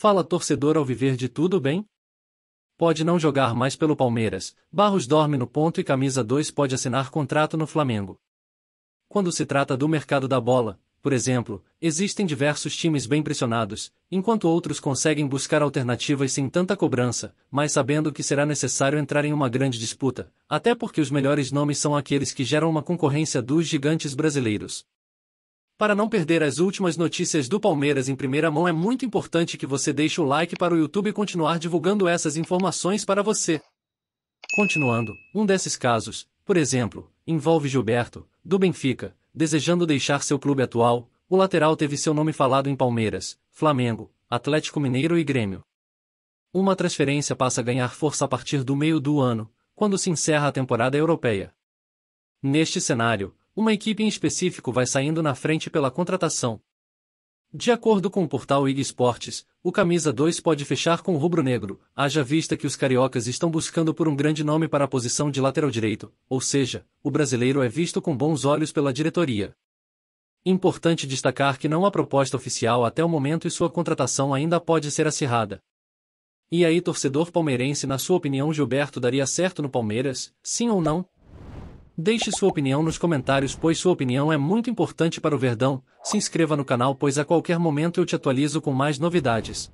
Fala torcedor ao viver de tudo bem? Pode não jogar mais pelo Palmeiras, Barros dorme no ponto e camisa 2 pode assinar contrato no Flamengo. Quando se trata do mercado da bola, por exemplo, existem diversos times bem pressionados, enquanto outros conseguem buscar alternativas sem tanta cobrança, mas sabendo que será necessário entrar em uma grande disputa, até porque os melhores nomes são aqueles que geram uma concorrência dos gigantes brasileiros. Para não perder as últimas notícias do Palmeiras em primeira mão é muito importante que você deixe o like para o YouTube continuar divulgando essas informações para você. Continuando, um desses casos, por exemplo, envolve Gilberto, do Benfica, desejando deixar seu clube atual, o lateral teve seu nome falado em Palmeiras, Flamengo, Atlético Mineiro e Grêmio. Uma transferência passa a ganhar força a partir do meio do ano, quando se encerra a temporada europeia. Neste cenário, uma equipe em específico vai saindo na frente pela contratação. De acordo com o portal IG Esportes, o camisa 2 pode fechar com o rubro-negro, haja vista que os cariocas estão buscando por um grande nome para a posição de lateral direito, ou seja, o brasileiro é visto com bons olhos pela diretoria. Importante destacar que não há proposta oficial até o momento e sua contratação ainda pode ser acirrada. E aí, torcedor palmeirense, na sua opinião, Gilberto daria certo no Palmeiras, sim ou não? Deixe sua opinião nos comentários pois sua opinião é muito importante para o Verdão, se inscreva no canal pois a qualquer momento eu te atualizo com mais novidades.